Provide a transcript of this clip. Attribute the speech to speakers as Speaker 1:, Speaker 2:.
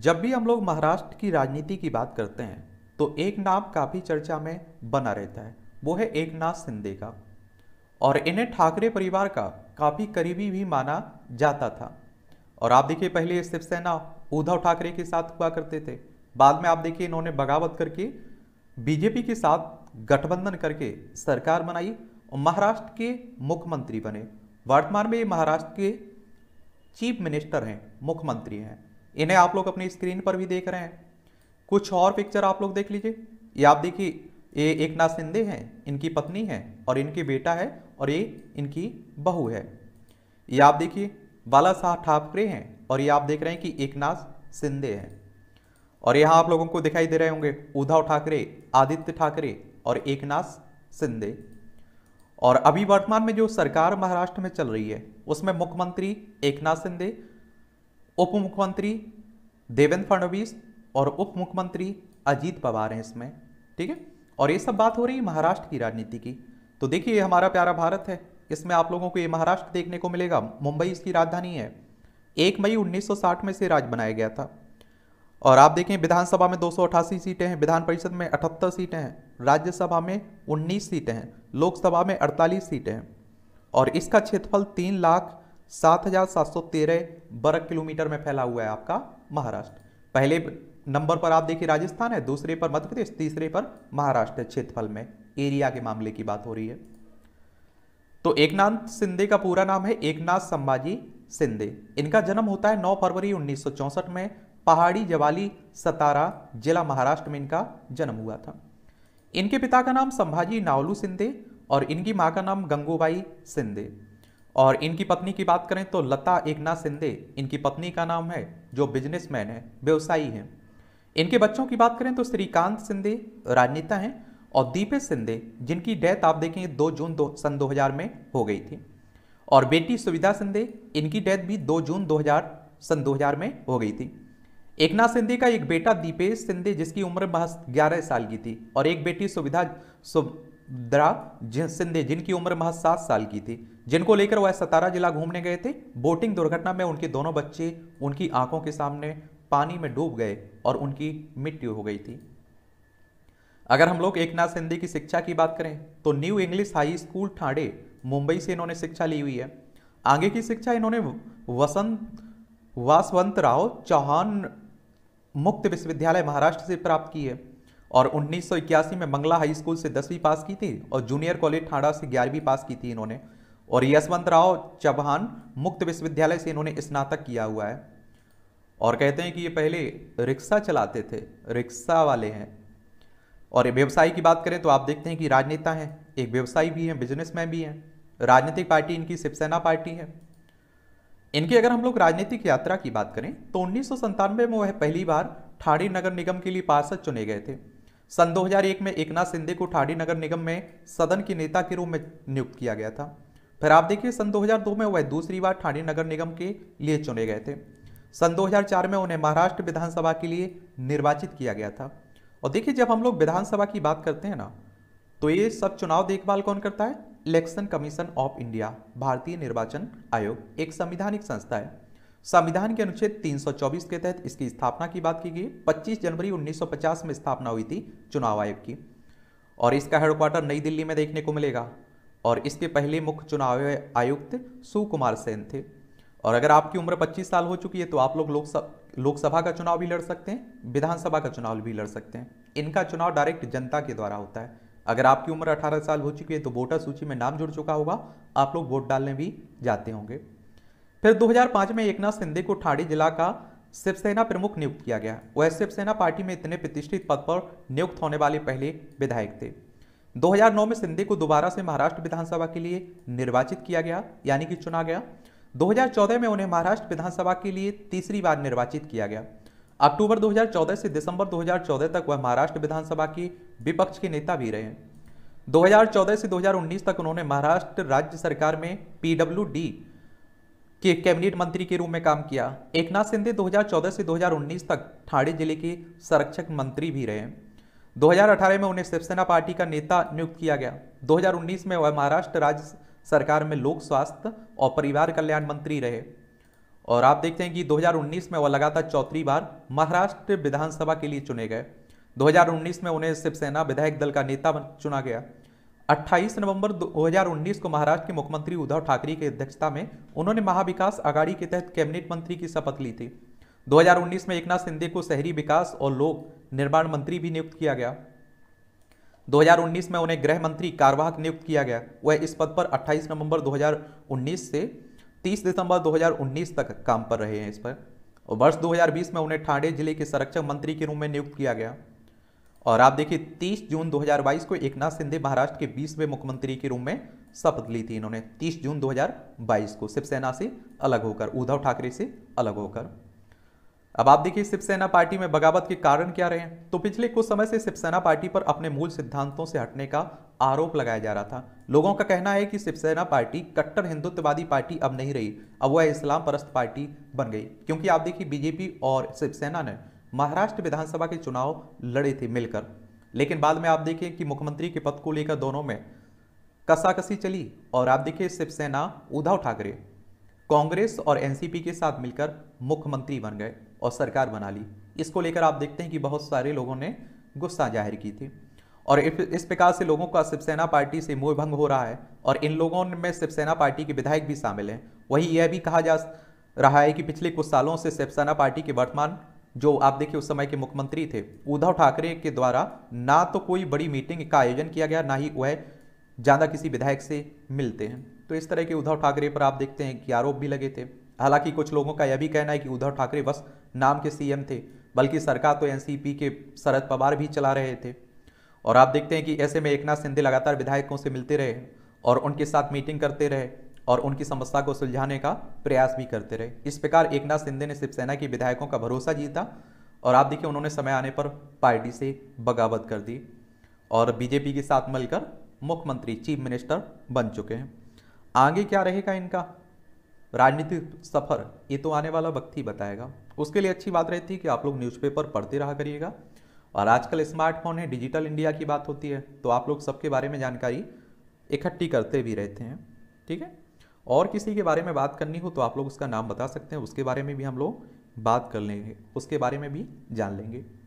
Speaker 1: जब भी हम लोग महाराष्ट्र की राजनीति की बात करते हैं तो एक नाम काफ़ी चर्चा में बना रहता है वो है एक नाथ शिंदे का और इन्हें ठाकरे परिवार का काफ़ी करीबी भी माना जाता था और आप देखिए पहले शिवसेना उद्धव ठाकरे के साथ हुआ करते थे बाद में आप देखिए इन्होंने बगावत करके बीजेपी के साथ गठबंधन करके सरकार बनाई और महाराष्ट्र के मुख्यमंत्री बने वर्तमान में ये महाराष्ट्र के चीफ मिनिस्टर हैं मुख्यमंत्री हैं इन्हें आप लोग अपनी स्क्रीन पर भी देख रहे हैं कुछ और पिक्चर आप लोग देख लीजिए ये आप देखिए ये एक नाथ सिंधे हैं इनकी पत्नी है और इनके बेटा है और ये इनकी बहू है ये आप देखिए बाला साहब ठाकरे हैं और ये आप देख रहे हैं कि एक नाथ सिंधे हैं और यहाँ आप लोगों को दिखाई दे रहे होंगे उद्धव ठाकरे आदित्य ठाकरे और एक नाथ सिंधे और अभी वर्तमान में जो सरकार महाराष्ट्र में चल रही है उसमें मुख्यमंत्री एक नाथ सिंधे उप मुख्यमंत्री देवेंद्र फडणवीस और उप मुख्यमंत्री अजीत पवार हैं इसमें ठीक है और ये सब बात हो रही है महाराष्ट्र की राजनीति की तो देखिए हमारा प्यारा भारत है इसमें आप लोगों को ये महाराष्ट्र देखने को मिलेगा मुंबई इसकी राजधानी है एक मई 1960 में से राज बनाया गया था और आप देखें विधानसभा में दो सीटें हैं विधान परिषद में अठहत्तर सीटें हैं राज्यसभा में उन्नीस सीटें हैं लोकसभा में अड़तालीस सीटें हैं और इसका क्षेत्रफल तीन लाख सात हजार सात सौ तेरह वर्ग किलोमीटर में फैला हुआ है आपका महाराष्ट्र पहले नंबर पर आप देखिए राजस्थान है दूसरे पर मध्य प्रदेश तीसरे पर महाराष्ट्र क्षेत्रफल में एरिया के मामले की बात हो रही है तो एकनाथ सिंधे का पूरा नाम है एकनाथ संभाजी सिंधे इनका जन्म होता है 9 फरवरी 1964 में पहाड़ी जवाली सतारा जिला महाराष्ट्र में इनका जन्म हुआ था इनके पिता का नाम संभाजी नावलू सिंधे और इनकी माँ का नाम गंगूबाई सिंधे और इनकी पत्नी की बात करें तो लता एकनाथ सिंधे इनकी पत्नी का नाम है जो बिजनेसमैन है व्यवसायी हैं इनके बच्चों की बात करें तो श्रीकांत सिंधे राजनेता हैं और दीपेश सिंधे जिनकी डेथ आप देखेंगे दो जून दो सन 2000 में हो गई थी और बेटी सुविधा सिंधे इनकी डेथ भी दो जून 2000 सन 2000 में हो गई थी एकनाथ सिंधे का एक बेटा दीपेश सिंधे जिसकी उम्र बस ग्यारह साल की थी और एक बेटी सुविधा द्रा जिन सिंधे जिनकी उम्र महज सात साल की थी जिनको लेकर वह सतारा जिला घूमने गए थे बोटिंग दुर्घटना में उनके दोनों बच्चे उनकी आंखों के सामने पानी में डूब गए और उनकी मृत्यु हो गई थी अगर हम लोग एक नाथ सिंधे की शिक्षा की बात करें तो new English high school Thane Mumbai से इन्होंने शिक्षा ली हुई है आगे की शिक्षा इन्होंने वसंत वासवंत राव चौहान मुक्त विश्वविद्यालय महाराष्ट्र से प्राप्त की है और उन्नीस में मंगला हाई स्कूल से दसवीं पास की थी और जूनियर कॉलेज ठाणा से ग्यारहवीं पास की थी इन्होंने और यशवंत राव चौहान मुक्त विश्वविद्यालय से इन्होंने स्नातक किया हुआ है और कहते हैं कि ये पहले रिक्शा चलाते थे रिक्शा वाले हैं और व्यवसाय की बात करें तो आप देखते हैं कि राजनेता हैं एक व्यवसायी भी हैं बिजनेसमैन भी हैं राजनीतिक पार्टी इनकी शिवसेना पार्टी है इनकी अगर हम लोग राजनीतिक यात्रा की बात करें तो उन्नीस में वह पहली बार ठाड़ी नगर निगम के लिए पार्षद चुने गए थे सन 2001 में एकनाथ शिंदे को ठाडी नगर निगम में सदन के नेता के रूप में नियुक्त किया गया था फिर आप देखिए सन 2002 में वह दूसरी बार ठाडी नगर निगम के लिए चुने गए थे सन 2004 में उन्हें महाराष्ट्र विधानसभा के लिए निर्वाचित किया गया था और देखिए जब हम लोग विधानसभा की बात करते हैं ना तो ये सब चुनाव देखभाल कौन करता है इलेक्शन कमीशन ऑफ इंडिया भारतीय निर्वाचन आयोग एक संविधानिक संस्था है संविधान के अनुच्छेद 324 के तहत इसकी स्थापना की बात की गई 25 जनवरी 1950 में स्थापना हुई थी चुनाव आयोग की और इसका हेडक्वार्टर नई दिल्ली में देखने को मिलेगा और इसके पहले मुख्य चुनाव आयुक्त सुकुमार सेन थे और अगर आपकी उम्र 25 साल हो चुकी है तो आप लोग लोकसभा का चुनाव भी लड़ सकते हैं विधानसभा का चुनाव भी लड़ सकते हैं इनका चुनाव डायरेक्ट जनता के द्वारा होता है अगर आपकी उम्र 18 साल हो चुकी है तो वोटर सूची में नाम जुड़ चुका होगा आप लोग वोट डालने भी जाते होंगे फिर 2005 में एकनाथ शिंदे को ठाड़ी जिला का शिवसेना प्रमुख नियुक्त किया गया वह शिवसेना पार्टी में इतने प्रतिष्ठित पद पर नियुक्त होने वाले पहले विधायक थे 2009 में शिंदे को दोबारा से महाराष्ट्र विधानसभा के लिए निर्वाचित किया गया यानी कि चुना गया 2014 में उन्हें महाराष्ट्र विधानसभा के लिए तीसरी बार निर्वाचित किया गया अक्टूबर 2014 से दिसंबर 2014 तक वह महाराष्ट्र विधानसभा के विपक्ष के नेता भी रहे 2014 से 2019 तक उन्होंने महाराष्ट्र राज्य सरकार में पीडब्ल्यू कि कैबिनेट मंत्री के रूप में काम किया एकनाथ शिंदे 2014 से 2019 तक ठाणे जिले के संरक्षक मंत्री भी रहे 2018 में उन्हें शिवसेना पार्टी का नेता नियुक्त किया गया 2019 में वह महाराष्ट्र राज्य सरकार में लोक स्वास्थ्य और परिवार कल्याण मंत्री रहे और आप देखते हैं कि 2019 में वह लगातार चौथी बार महाराष्ट्र विधानसभा के लिए चुने गए 2019 में उन्हें शिवसेना विधायक दल का नेता चुना गया 28 नवंबर 2019 को महाराष्ट्र के मुख्यमंत्री उद्धव ठाकरे की अध्यक्षता में उन्होंने महाविकास आघाड़ी के तहत कैबिनेट मंत्री की शपथ ली थी 2019 में एकनाथ शिंदे को शहरी विकास और लोक निर्माण मंत्री भी नियुक्त किया गया 2019 में उन्हें गृह मंत्री कार्यवाहक नियुक्त किया गया वह इस पद पर 28 नवंबर 2019 से 30 दिसंबर 2019 तक काम पर रहे हैं इस पर और वर्ष 2020 में उन्हें ठाणे जिले के संरक्षक मंत्री के रूप में नियुक्त किया गया और आप देखिए 30 जून 2022 को एक नाथ शिंदे महाराष्ट्र के बीसवें मुख्यमंत्री के रूप में शपथ ली थी इन्होंने 30 जून 2022 को शिवसेना से अलग होकर उद्धव ठाकरे से अलग होकर अब आप देखिए शिवसेना पार्टी में बगावत के कारण क्या रहे हैं तो पिछले कुछ समय से शिवसेना पार्टी पर अपने मूल सिद्धांतों से हटने का आरोप लगाया जा रहा था लोगों का कहना है कि शिवसेना पार्टी कट्टर हिंदुत्ववादी पार्टी अब नहीं रही अब वह इस्लाम परस्त पार्टी बन गई क्योंकि आप देखिए बीजेपी और शिवसेना ने महाराष्ट्र विधानसभा के चुनाव लड़े थे मिलकर लेकिन बाद में आप देखें कि मुख्यमंत्री के पद को लेकर दोनों में कसाकसी चली और आप देखिए शिवसेना उद्धव ठाकरे कांग्रेस और एनसीपी के साथ मिलकर मुख्यमंत्री बन गए और सरकार बना ली इसको लेकर आप देखते हैं कि बहुत सारे लोगों ने गुस्सा जाहिर की थी और इस प्रकार से लोगों का शिवसेना पार्टी से मोह भंग हो रहा है और इन लोगों में शिवसेना पार्टी के विधायक भी शामिल हैं वहीं यह भी कहा जा रहा है कि पिछले कुछ सालों से शिवसेना पार्टी के वर्तमान जो आप देखिए उस समय के मुख्यमंत्री थे उद्धव ठाकरे के द्वारा ना तो कोई बड़ी मीटिंग का आयोजन किया गया ना ही वह ज़्यादा किसी विधायक से मिलते हैं तो इस तरह के उद्धव ठाकरे पर आप देखते हैं कि आरोप भी लगे थे हालांकि कुछ लोगों का यह भी कहना है कि उद्धव ठाकरे बस नाम के सीएम थे बल्कि सरकार तो एनसीपी के शरद पवार भी चला रहे थे और आप देखते हैं कि ऐसे में एकनाथ शिंदे लगातार विधायकों से मिलते रहे और उनके साथ मीटिंग करते रहे और उनकी समस्या को सुलझाने का प्रयास भी करते रहे इस प्रकार एकनाथ शिंदे ने शिवसेना के विधायकों का भरोसा जीता और आप देखिए उन्होंने समय आने पर पार्टी से बगावत कर दी और बीजेपी के साथ मिलकर मुख्यमंत्री चीफ मिनिस्टर बन चुके हैं आगे क्या रहेगा इनका राजनीतिक सफ़र ये तो आने वाला वक्त ही बताएगा उसके लिए अच्छी बात रहती है कि आप लोग न्यूज़पेपर पढ़ते रहा करिएगा और आजकल स्मार्टफोन है डिजिटल इंडिया की बात होती है तो आप लोग सबके बारे में जानकारी इकट्ठी करते भी रहते हैं ठीक है और किसी के बारे में बात करनी हो तो आप लोग उसका नाम बता सकते हैं उसके बारे में भी हम लोग बात कर लेंगे उसके बारे में भी जान लेंगे